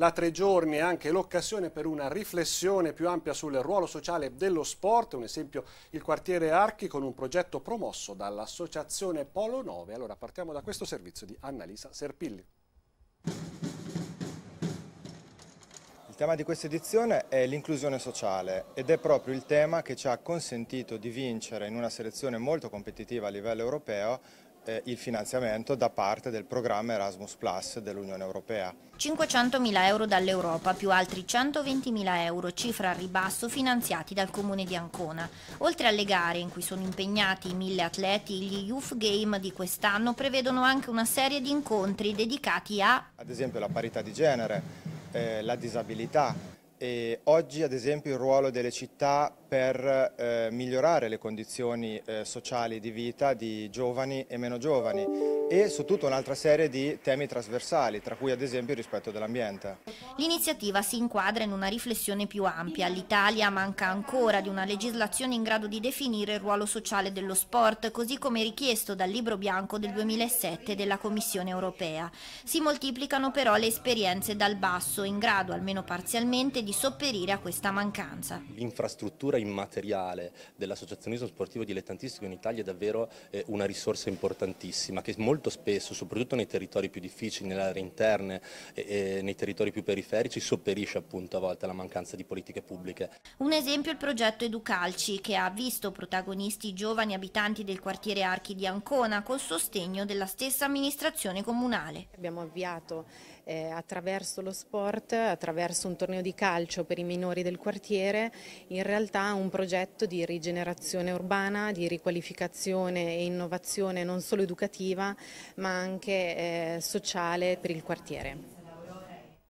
La Tre Giorni è anche l'occasione per una riflessione più ampia sul ruolo sociale dello sport, un esempio il quartiere Archi con un progetto promosso dall'associazione Polo 9. Allora partiamo da questo servizio di Annalisa Serpilli. Il tema di questa edizione è l'inclusione sociale ed è proprio il tema che ci ha consentito di vincere in una selezione molto competitiva a livello europeo eh, il finanziamento da parte del programma Erasmus Plus dell'Unione Europea. 500.000 euro dall'Europa più altri 120.000 euro, cifra a ribasso finanziati dal comune di Ancona. Oltre alle gare in cui sono impegnati i mille atleti, gli Youth Game di quest'anno prevedono anche una serie di incontri dedicati a... Ad esempio la parità di genere, eh, la disabilità e oggi ad esempio il ruolo delle città per eh, migliorare le condizioni eh, sociali di vita di giovani e meno giovani e su tutta un'altra serie di temi trasversali, tra cui ad esempio il rispetto dell'ambiente. L'iniziativa si inquadra in una riflessione più ampia. L'Italia manca ancora di una legislazione in grado di definire il ruolo sociale dello sport, così come richiesto dal libro bianco del 2007 della Commissione europea. Si moltiplicano però le esperienze dal basso, in grado, almeno parzialmente, di sopperire a questa mancanza. L'infrastruttura immateriale dell'associazionismo sportivo dilettantistico in Italia è davvero eh, una risorsa importantissima che molto spesso, soprattutto nei territori più difficili, nelle aree interne e, e nei territori più periferici, sopperisce appunto a volte la mancanza di politiche pubbliche. Un esempio è il progetto Educalci che ha visto protagonisti giovani abitanti del quartiere Archi di Ancona col sostegno della stessa amministrazione comunale. Abbiamo avviato eh, attraverso lo sport, attraverso un torneo di calcio per i minori del quartiere, in realtà un progetto di rigenerazione urbana, di riqualificazione e innovazione non solo educativa ma anche eh, sociale per il quartiere.